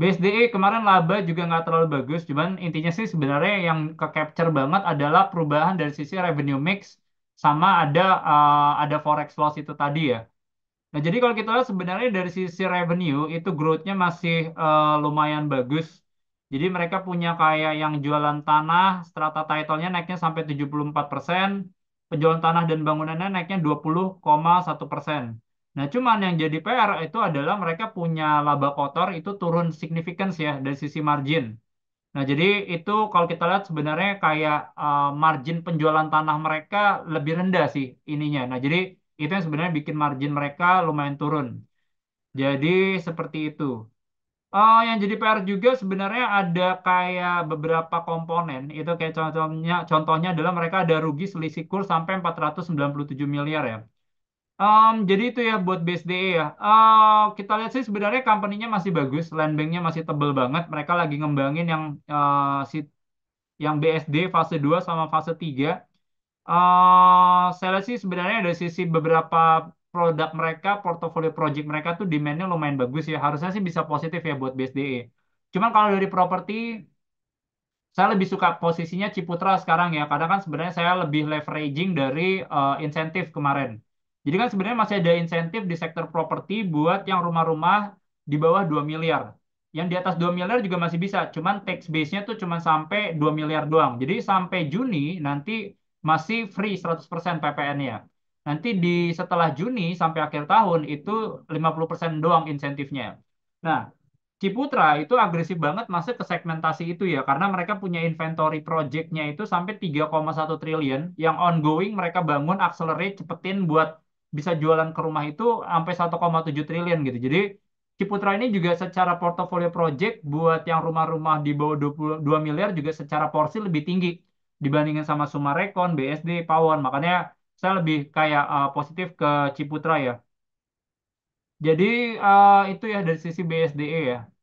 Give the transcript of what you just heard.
BSDE kemarin laba juga nggak terlalu bagus, cuman intinya sih sebenarnya yang ke capture banget adalah perubahan dari sisi revenue mix sama ada uh, ada forex loss itu tadi ya. Nah, jadi kalau kita lihat sebenarnya dari sisi revenue itu growth-nya masih uh, lumayan bagus. Jadi mereka punya kayak yang jualan tanah, strata title-nya naiknya sampai 74%, penjualan tanah dan bangunannya naiknya 20,1%. Nah, cuman yang jadi PR itu adalah mereka punya laba kotor itu turun signifikan ya dari sisi margin. Nah, jadi itu kalau kita lihat sebenarnya kayak uh, margin penjualan tanah mereka lebih rendah sih ininya. Nah, jadi itu yang sebenarnya bikin margin mereka lumayan turun. Jadi seperti itu. Uh, yang jadi PR juga sebenarnya ada kayak beberapa komponen itu kayak contohnya contohnya adalah mereka ada rugi selisih kurs sampai 497 miliar ya. Um, jadi itu ya buat BSD e ya. Uh, kita lihat sih sebenarnya company-nya masih bagus, land bank-nya masih tebel banget. Mereka lagi ngembangin yang uh, si, yang BSD fase 2 sama fase 3. Uh, eh, saya lihat sih sebenarnya dari sisi beberapa produk mereka, portfolio project mereka tuh demand-nya lumayan bagus ya. Harusnya sih bisa positif ya buat BSD. E. Cuman kalau dari properti saya lebih suka posisinya Ciputra sekarang ya karena kan sebenarnya saya lebih leveraging dari uh, insentif kemarin jadi kan sebenarnya masih ada insentif di sektor properti buat yang rumah-rumah di bawah 2 miliar. Yang di atas 2 miliar juga masih bisa, cuman tax base-nya tuh cuman sampai 2 miliar doang. Jadi sampai Juni nanti masih free 100% PPN-nya. Nanti di setelah Juni sampai akhir tahun itu 50% doang insentifnya. Nah, Ciputra itu agresif banget masuk ke segmentasi itu ya karena mereka punya inventory project-nya itu sampai 3,1 triliun yang ongoing mereka bangun accelerate cepetin buat bisa jualan ke rumah itu sampai 1,7 triliun gitu. Jadi Ciputra ini juga secara portofolio project buat yang rumah-rumah di bawah 22 miliar juga secara porsi lebih tinggi dibandingkan sama Sumarekon, BSD, Pawon. Makanya saya lebih kayak uh, positif ke Ciputra ya. Jadi uh, itu ya dari sisi BSDE ya.